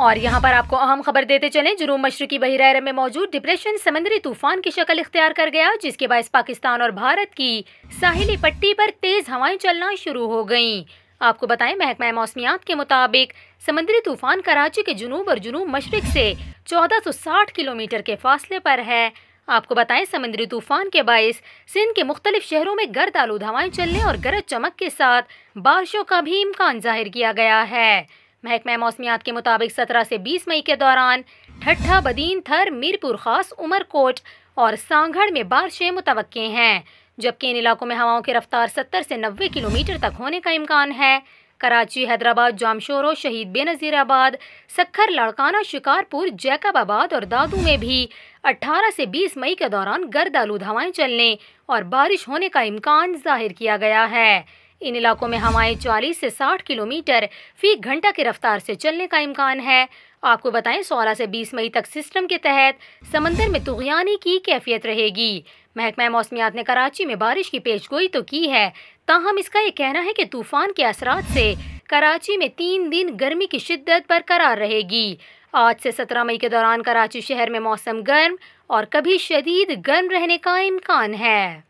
और यहाँ पर आपको अहम खबर देते चले जुनूब मशरकी बहरा में मौजूद डिप्रेशन समंदरी तूफान की शक्ल इख्तियार कर गया जिसके बायस पाकिस्तान और भारत की साहिली पट्टी पर तेज हवाएं चलना शुरू हो गईं। आपको बताएं महकमा मौसमियात के मुताबिक समंदरी तूफान कराची के जुनूब और जुनूब मशरक से साठ किलोमीटर के फासले पर है आपको बताएं समंदरी तूफान के बायस सिंध के मुख्तलिफ शहरों में गर्द आलू हवाएं चलने और गरज चमक के साथ बारिशों का भी इम्कान जाहिर किया गया है महकमा मौसमियात के मुताबिक सत्रह से बीस मई के दौरान ठट्ठा बदीन थर मीरपुर खास उमरकोट और सांगढ़ में बारिशें मुतव हैं जबकि इन इलाकों में हवाओं की रफ्तार सत्तर से नब्बे किलोमीटर तक होने का इम्कान है कराची हैदराबाद जामशोरो शहीद बेनज़ीराबाद सखर लाड़काना शिकारपुर जैकबाबाद और दादू में भी 18 से 20 मई के दौरान गर्द आलूद हवाएं चलने और बारिश होने का इम्कान जाहिर किया गया है इन इलाकों में हवाएं 40 से 60 किलोमीटर फी घंटा की रफ्तार से चलने का इम्कान है आपको बताएं 16 से 20 मई तक सिस्टम के तहत समंदर में तुगयानी की कैफियत रहेगी महकमा मौसमियात ने कराची में बारिश की पेश गोई तो की है ताहम इसका ये कहना है कि तूफान के असरा से कराची में तीन दिन गर्मी की शिद्दत बरकरार रहेगी आज से 17 मई के दौरान कराची शहर में मौसम गर्म और कभी शदीद गर्म रहने का इम्कान है